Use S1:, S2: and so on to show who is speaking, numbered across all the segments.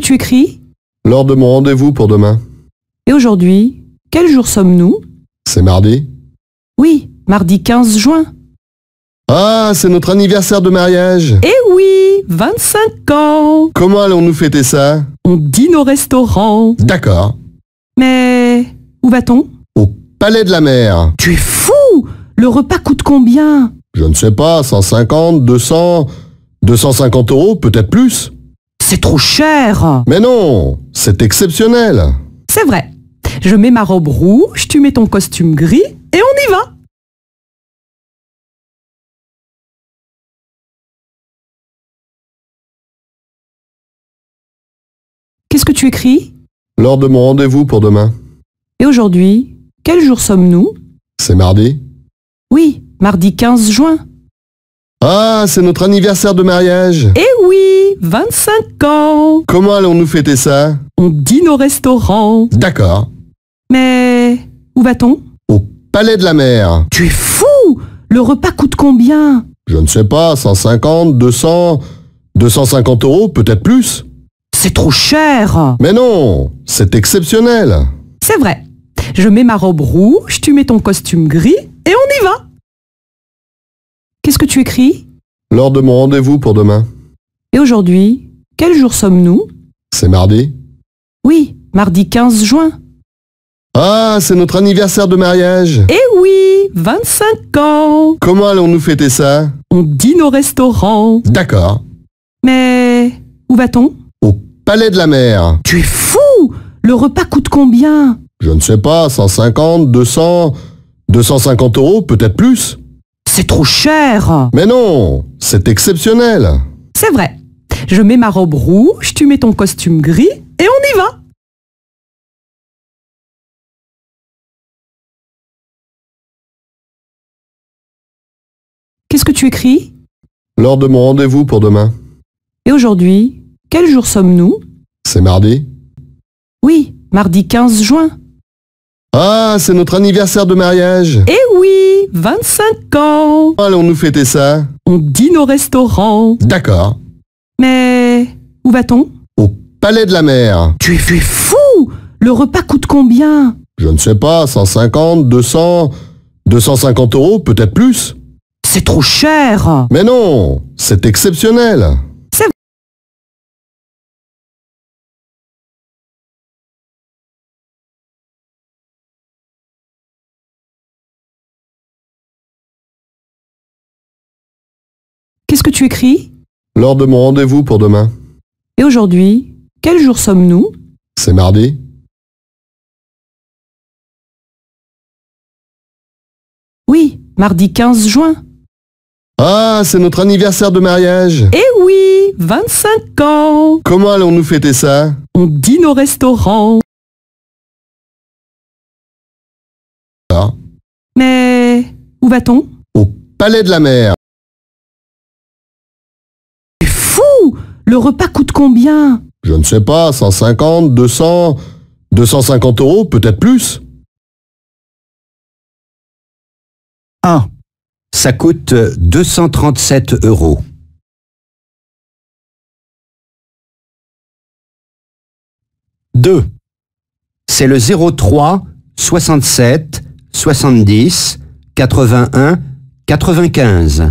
S1: tu écris
S2: Lors de mon rendez-vous pour demain. Et aujourd'hui, quel jour sommes-nous C'est mardi. Oui, mardi 15 juin. Ah, c'est notre anniversaire de mariage Eh oui, 25 ans Comment allons-nous fêter ça On dîne au restaurant. D'accord. Mais où va-t-on Au Palais de la Mer. Tu es fou Le repas coûte combien Je ne sais pas, 150, 200, 250 euros, peut-être plus. C'est trop cher Mais non C'est exceptionnel C'est vrai. Je mets ma robe rouge, tu mets ton costume gris
S1: et on y va Qu'est-ce que tu
S2: écris Lors de mon rendez-vous pour demain. Et aujourd'hui, quel jour sommes-nous C'est mardi Oui, mardi 15 juin. Ah, c'est notre anniversaire de mariage Eh oui 25 ans. Comment allons-nous fêter ça On dîne au restaurant. D'accord. Mais où va-t-on Au Palais de la Mer. Tu es fou Le repas coûte combien Je ne sais pas, 150, 200, 250 euros, peut-être plus. C'est trop cher Mais non, c'est exceptionnel. C'est vrai. Je mets ma robe rouge, tu mets ton costume gris et on y va. Qu'est-ce que tu écris Lors de mon rendez-vous pour demain. Et aujourd'hui, quel jour sommes-nous C'est mardi Oui, mardi 15 juin. Ah, c'est notre anniversaire de mariage Eh oui, 25 ans Comment allons-nous fêter ça On dîne au restaurant. D'accord. Mais où va-t-on Au Palais de la Mer. Tu es fou Le repas coûte combien Je ne sais pas, 150, 200, 250 euros, peut-être plus. C'est trop cher Mais non, c'est exceptionnel. C'est vrai. Je mets ma robe rouge, tu mets ton costume gris et on y
S1: va. Qu'est-ce que tu écris Lors de
S2: mon rendez-vous pour demain. Et aujourd'hui, quel jour sommes-nous C'est mardi. Oui, mardi 15 juin. Ah, c'est notre anniversaire de mariage. Eh oui, 25 ans. Allons-nous fêter ça On dîne au restaurant. D'accord. Mais où va-t-on Au Palais de la Mer. Tu es fait fou Le repas coûte combien Je ne sais pas, 150, 200, 250 euros, peut-être plus. C'est trop cher Mais non,
S1: c'est exceptionnel. Qu'est-ce que tu écris lors de mon rendez-vous pour demain. Et aujourd'hui, quel jour sommes-nous C'est mardi.
S2: Oui, mardi 15 juin. Ah, c'est notre anniversaire de mariage. Eh oui, 25 ans. Comment allons-nous fêter ça On dîne
S1: au restaurant. Ah. Mais où va-t-on Au
S2: Palais de la Mer.
S1: Le repas coûte combien
S2: Je ne sais pas, 150, 200, 250 euros, peut-être plus.
S1: 1. Ça coûte 237 euh, euros. 2. C'est le 03 67 70 81 95.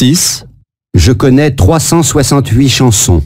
S1: 6. Je connais 368 chansons.